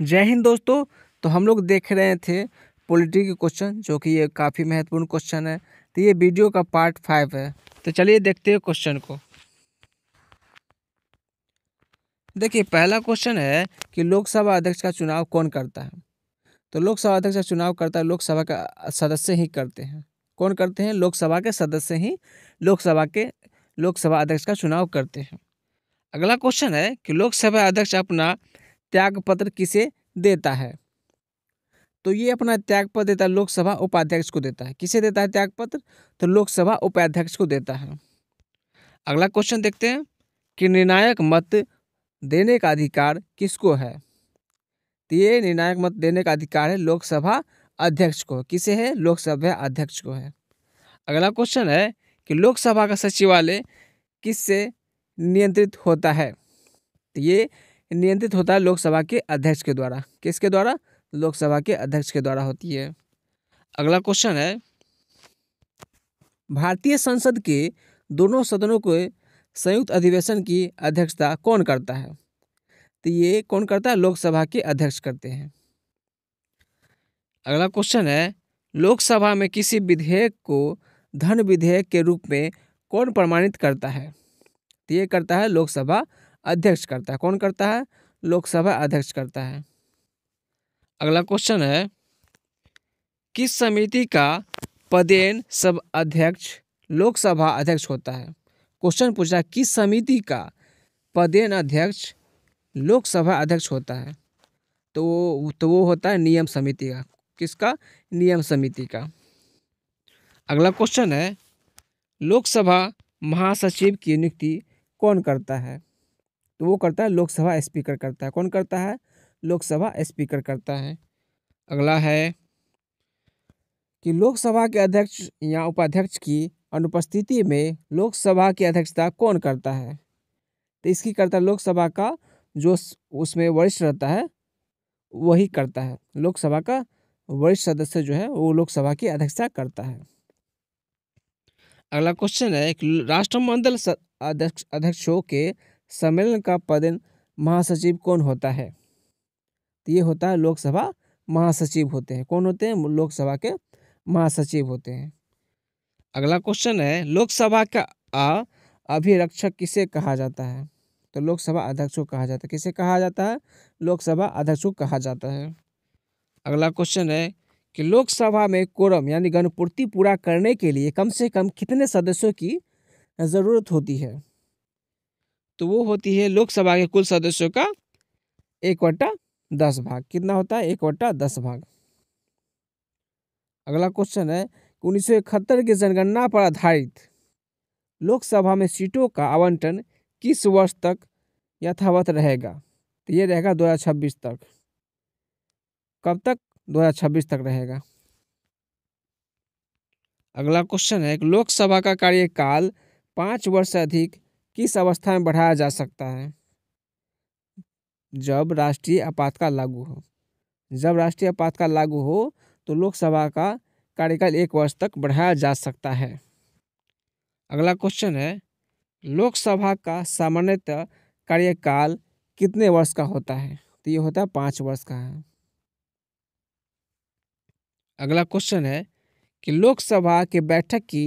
जय हिंद दोस्तों तो हम लोग देख रहे थे पोलिट्री के क्वेश्चन जो कि ये काफ़ी महत्वपूर्ण क्वेश्चन है तो ये वीडियो का पार्ट फाइव है तो चलिए देखते हैं क्वेश्चन को देखिए पहला क्वेश्चन है कि लोकसभा अध्यक्ष का चुनाव कौन करता है तो लोकसभा अध्यक्ष का चुनाव करता है लोकसभा का सदस्य ही करते हैं कौन करते हैं लोकसभा के सदस्य ही लोकसभा के लोकसभा अध्यक्ष का चुनाव करते हैं अगला क्वेश्चन है कि लोकसभा अध्यक्ष अपना त्यागपत्र किसे देता है तो ये अपना त्यागपत्र देता है लोकसभा उपाध्यक्ष को देता है किसे देता है त्यागपत्र तो लोकसभा उपाध्यक्ष को देता है अगला क्वेश्चन देखते हैं कि निर्णायक मत देने का अधिकार किसको है तो ये निर्णायक मत देने का अधिकार है लोकसभा अध्यक्ष को किसे है लोकसभा अध्यक्ष को है अगला क्वेश्चन है कि लोकसभा का सचिवालय किससे नियंत्रित होता है तो ये नियंत्रित होता है लोकसभा के अध्यक्ष के द्वारा किसके द्वारा लोकसभा के अध्यक्ष के द्वारा होती है अगला क्वेश्चन है भारतीय संसद के दोनों सदनों के संयुक्त अधिवेशन की अध्यक्षता कौन करता है तो ये कौन करता है लोकसभा के अध्यक्ष करते हैं अगला क्वेश्चन है लोकसभा में किसी विधेयक को धन विधेयक के रूप में कौन प्रमाणित करता है तो ये करता है लोकसभा अध्यक्ष करता है कौन करता है लोकसभा अध्यक्ष करता है अगला क्वेश्चन है किस समिति का पदेन सब अध्यक्ष लोकसभा अध्यक्ष होता है क्वेश्चन पूछा किस समिति का पदेन अध्यक्ष लोकसभा अध्यक्ष होता है तो वो तो वो होता है नियम समिति का किसका नियम समिति का अगला क्वेश्चन है लोकसभा महासचिव की नियुक्ति कौन करता है तो वो करता है लोकसभा स्पीकर करता है कौन करता है लोकसभा स्पीकर करता है अगला है कि लोकसभा के अध्यक्ष या उपाध्यक्ष की अनुपस्थिति में लोकसभा की अध्यक्षता कौन करता है तो इसकी करता लोकसभा का जो उसमें वरिष्ठ रहता है वही करता है लोकसभा का वरिष्ठ सदस्य जो है वो लोकसभा की अध्यक्षता करता है अगला क्वेश्चन है कि राष्ट्रमंडल अध्यक्षों के सम्मेलन का पद महासचिव कौन होता है तो ये होता है लोकसभा महासचिव होते हैं कौन होते हैं लोकसभा के महासचिव होते हैं अगला क्वेश्चन है लोकसभा का अभिरक्षक किसे कहा जाता है तो लोकसभा अध्यक्ष को कहा जाता है किसे कहा जाता है लोकसभा अध्यक्ष को कहा जाता है अगला क्वेश्चन है कि लोकसभा में कोरम यानी गणपूर्ति पूरा करने के लिए कम से कम कितने सदस्यों की ज़रूरत होती है तो वो होती है लोकसभा के कुल सदस्यों का एक वट्टा दस भाग कितना होता है एक वट्टा दस भाग अगला क्वेश्चन है उन्नीस सौ इकहत्तर की जनगणना पर आधारित लोकसभा में सीटों का आवंटन किस वर्ष तक यथावत रहेगा तो ये रहेगा दो हजार छब्बीस तक कब तक दो हजार छब्बीस तक रहेगा अगला क्वेश्चन है लोकसभा का कार्यकाल पाँच वर्ष से अधिक किस अवस्था में बढ़ाया जा सकता है जब राष्ट्रीय आपातकाल लागू हो जब राष्ट्रीय आपातकाल लागू हो तो लोकसभा का कार्यकाल एक वर्ष तक बढ़ाया जा सकता है अगला क्वेश्चन है लोकसभा का सामान्यतः कार्यकाल कितने वर्ष का होता है तो ये होता है पाँच वर्ष का है अगला क्वेश्चन है कि लोकसभा के बैठक की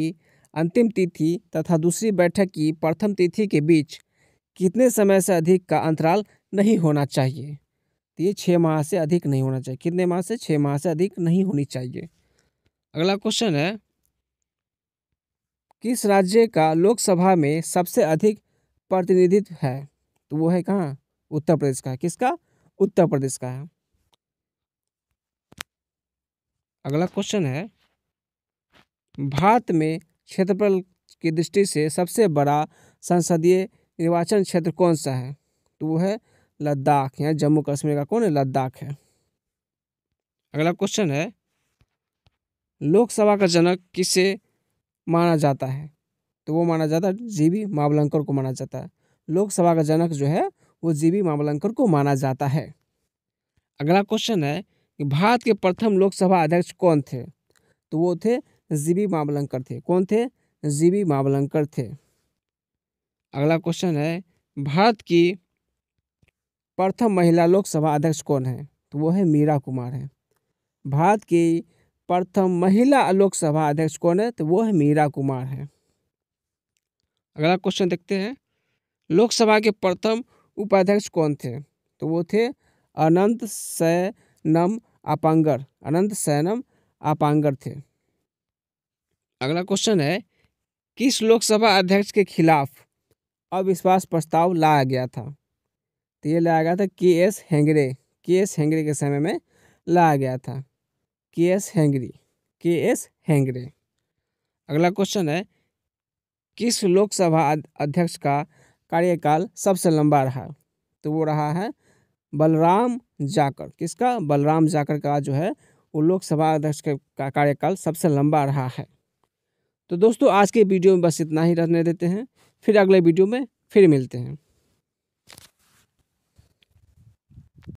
अंतिम तिथि तथा दूसरी बैठक की प्रथम तिथि के बीच कितने समय से अधिक का अंतराल नहीं होना चाहिए तो ये छः माह से अधिक नहीं होना चाहिए कितने माह से छः माह से अधिक नहीं होनी चाहिए अगला क्वेश्चन है किस राज्य का लोकसभा में सबसे अधिक प्रतिनिधित्व है तो वो है कहाँ उत्तर प्रदेश का है किसका उत्तर प्रदेश का है अगला क्वेश्चन है भारत में क्षेत्रफल की दृष्टि से सबसे बड़ा संसदीय निर्वाचन क्षेत्र कौन सा है तो वो है लद्दाख या जम्मू कश्मीर का कौन है लद्दाख है अगला क्वेश्चन है लोकसभा का जनक किसे माना जाता है तो वो माना जाता है जी बी मावलंकर को माना जाता है लोकसभा का जनक जो है वो जी बी मावलंकर को माना जाता है अगला क्वेश्चन है कि भारत के प्रथम लोकसभा अध्यक्ष कौन थे तो वो थे जीबी मावलंकर थे कौन थे जीबी मावलंकर थे अगला क्वेश्चन है तो भारत की प्रथम महिला लोकसभा अध्यक्ष कौन है तो वो है मीरा कुमार है भारत की प्रथम महिला लोकसभा अध्यक्ष कौन है तो वो है मीरा कुमार है अगला क्वेश्चन देखते हैं लोकसभा के प्रथम उपाध्यक्ष कौन थे तो वो थे अनंत सैनम अपांगर अनंत सैनम अपांगर थे अगला क्वेश्चन है किस लोकसभा अध्यक्ष के खिलाफ अविश्वास प्रस्ताव लाया गया था तो ये लाया गया था के एस हैंगरे के एस हैंगरे के समय में लाया गया था के एस हेंगड़ी के एस हैंगरे अगला क्वेश्चन है किस लोकसभा अध्यक्ष का कार्यकाल सबसे लंबा रहा तो वो रहा है बलराम जाकर किसका बलराम जाकर का जो है वो लोकसभा अध्यक्ष का कार्यकाल सबसे लंबा रहा है तो दोस्तों आज के वीडियो में बस इतना ही रहने देते हैं फिर अगले वीडियो में फिर मिलते हैं